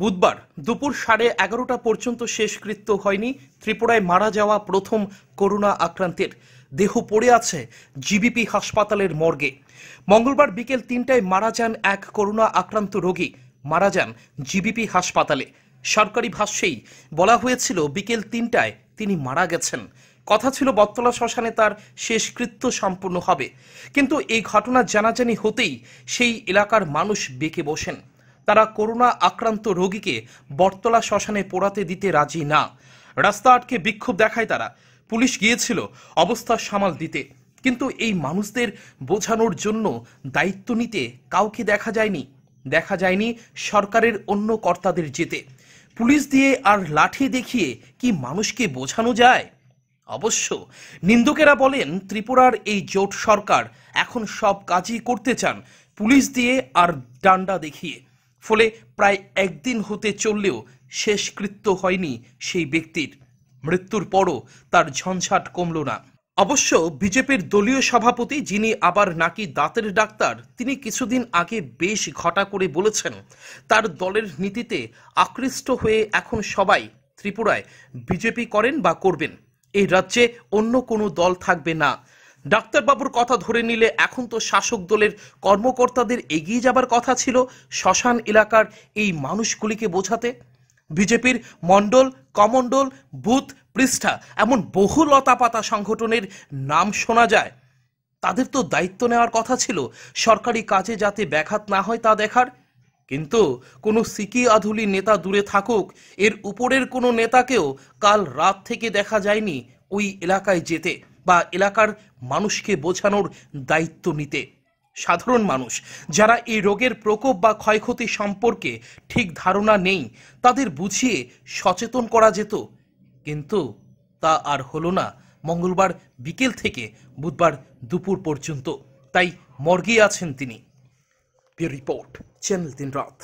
বুধবার দুপুর সাড়ে এগারোটা পর্যন্ত শেষকৃত্য হয়নি ত্রিপুরায় মারা যাওয়া প্রথম করোনা আক্রান্তের দেহ পড়ে আছে জিবিপি হাসপাতালের মর্গে মঙ্গলবার বিকেল তিনটায় মারা যান এক করোনা আক্রান্ত রোগী মারা যান জিবিপি হাসপাতালে সরকারি ভাষ্যেই বলা হয়েছিল বিকেল তিনটায় তিনি মারা গেছেন কথা ছিল বটতলা শ্মশানে তার শেষকৃত্য সম্পূর্ণ হবে কিন্তু এই ঘটনা জানাজানি হতেই সেই এলাকার মানুষ বেঁকে বসেন তারা করোনা আক্রান্ত রোগীকে বটতলা শ্মশানে পোড়াতে দিতে রাজি না রাস্তা আটকে বিক্ষোভ দেখায় তারা পুলিশ গিয়েছিল অবস্থা সামাল দিতে কিন্তু এই মানুষদের বোঝানোর জন্য দায়িত্ব নিতে কাউকে দেখা যায়নি দেখা যায়নি সরকারের অন্য কর্তাদের যেতে পুলিশ দিয়ে আর লাঠি দেখিয়ে কি মানুষকে বোঝানো যায় অবশ্য নিন্দুকেরা বলেন ত্রিপুরার এই জোট সরকার এখন সব কাজই করতে চান পুলিশ দিয়ে আর ডান্ডা দেখিয়ে ফলে প্রায় একদিন হতে চললেও শেষকৃত্য হয়নি সেই ব্যক্তির মৃত্যুর পরও তার ঝঞ্ঝাট কমল না অবশ্য বিজেপির দলীয় সভাপতি যিনি আবার নাকি দাঁতের ডাক্তার তিনি কিছুদিন আগে বেশ ঘটা করে বলেছেন তার দলের নীতিতে আকৃষ্ট হয়ে এখন সবাই ত্রিপুরায় বিজেপি করেন বা করবেন এই রাজ্যে অন্য কোনো দল থাকবে না ডাক্তারবাবুর কথা ধরে নিলে এখন তো শাসক দলের কর্মকর্তাদের এগিয়ে যাবার কথা ছিল শ্মশান এলাকার এই মানুষগুলিকে বোঝাতে বিজেপির মণ্ডল কমণ্ডল বুথ পৃষ্ঠা এমন বহু লতাপাতা সংগঠনের নাম শোনা যায় তাদের তো দায়িত্ব নেওয়ার কথা ছিল সরকারি কাজে যাতে ব্যাঘাত না হয় তা দেখার কিন্তু কোনো সিকি আধুলি নেতা দূরে থাকুক এর উপরের কোনো নেতাকেও কাল রাত থেকে দেখা যায়নি ওই এলাকায় যেতে বা এলাকার মানুষকে বোঝানোর দায়িত্ব নিতে সাধারণ মানুষ যারা এই রোগের প্রকোপ বা ক্ষয়ক্ষতি সম্পর্কে ঠিক ধারণা নেই তাদের বুঝিয়ে সচেতন করা যেত কিন্তু তা আর হলো না মঙ্গলবার বিকেল থেকে বুধবার দুপুর পর্যন্ত তাই মর্গে আছেন তিনি রিপোর্ট চ্যানেল তিন রাত